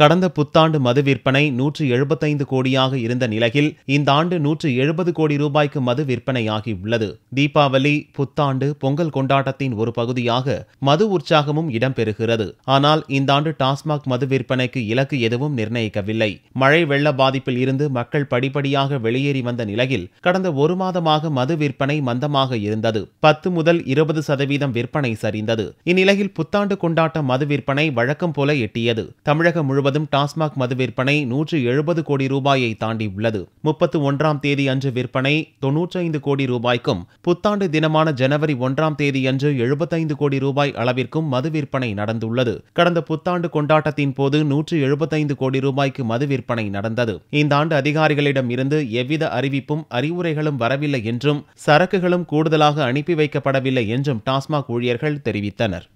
கடந்த புத்தாண்டு மது விற்பனை நூற்று எழுபத்தைந்து கோடியாக இருந்த நிலையில் இந்த ஆண்டு நூற்று எழுபது கோடி ரூபாய்க்கு மது விற்பனையாகியுள்ளது தீபாவளி புத்தாண்டு பொங்கல் கொண்டாட்டத்தின் ஒரு பகுதியாக மது உற்சாகமும் இடம்பெறுகிறது ஆனால் இந்த ஆண்டு டாஸ்மாக் மது விற்பனைக்கு இலக்கு எதுவும் நிர்ணயிக்கவில்லை மழை வெள்ள பாதிப்பில் இருந்து மக்கள் படிப்படியாக வெளியேறி வந்த நிலையில் கடந்த ஒரு மாதமாக மது விற்பனை மந்தமாக இருந்தது பத்து முதல் இருபது சதவீதம் விற்பனை சரிந்தது இந்நிலையில் புத்தாண்டு கொண்டாட்ட மது விற்பனை வழக்கம் போல எட்டியது தமிழகம் முழு முழுவதும் டாஸ்மாக் மது விற்பனை நூற்று எழுபது கோடி ரூபாயை தாண்டி உள்ளது முப்பத்து ஒன்றாம் தேதி அன்று விற்பனை தொன்னூற்றைந்து கோடி ரூபாய்க்கும் புத்தாண்டு தினமான ஜனவரி ஒன்றாம் அன்று எழுபத்தைந்து கோடி ரூபாய் அளவிற்கும் மது விற்பனை நடந்துள்ளது கடந்த புத்தாண்டு கொண்டாட்டத்தின் போது நூற்று எழுபத்தைந்து கோடி ரூபாய்க்கு மது விற்பனை நடந்தது இந்த ஆண்டு அதிகாரிகளிடம் இருந்து எவ்வித அறிவிப்பும் அறிவுரைகளும் வரவில்லை என்றும் சரக்குகளும் கூடுதலாக அனுப்பி வைக்கப்படவில்லை என்றும் டாஸ்மாக் ஊழியர்கள் தெரிவித்தனர்